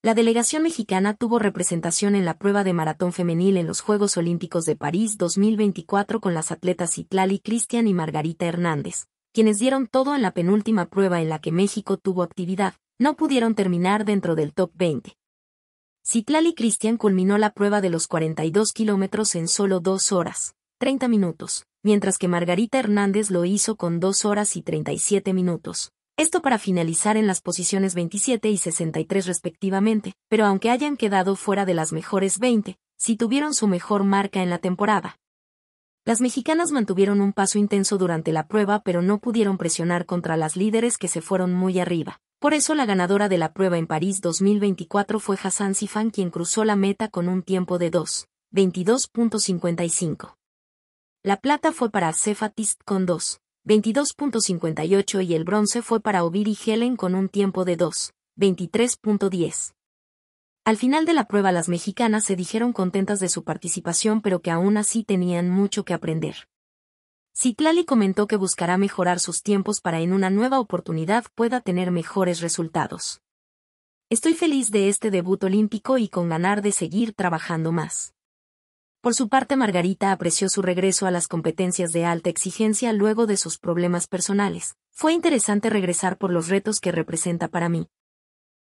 La delegación mexicana tuvo representación en la prueba de maratón femenil en los Juegos Olímpicos de París 2024 con las atletas Citlali Cristian y Margarita Hernández, quienes dieron todo en la penúltima prueba en la que México tuvo actividad, no pudieron terminar dentro del top 20. Citlali Cristian culminó la prueba de los 42 kilómetros en solo 2 horas, 30 minutos, mientras que Margarita Hernández lo hizo con 2 horas y 37 minutos, esto para finalizar en las posiciones 27 y 63 respectivamente, pero aunque hayan quedado fuera de las mejores 20, sí tuvieron su mejor marca en la temporada. Las mexicanas mantuvieron un paso intenso durante la prueba pero no pudieron presionar contra las líderes que se fueron muy arriba. Por eso la ganadora de la prueba en París 2024 fue Hassan Sifan quien cruzó la meta con un tiempo de 2.22.55. La plata fue para Cefatist con 2, 22.58 y el bronce fue para Ovir y Helen con un tiempo de 2, 23.10. Al final de la prueba las mexicanas se dijeron contentas de su participación pero que aún así tenían mucho que aprender. Citlali comentó que buscará mejorar sus tiempos para en una nueva oportunidad pueda tener mejores resultados. Estoy feliz de este debut olímpico y con ganar de seguir trabajando más. Por su parte, Margarita apreció su regreso a las competencias de alta exigencia luego de sus problemas personales. Fue interesante regresar por los retos que representa para mí.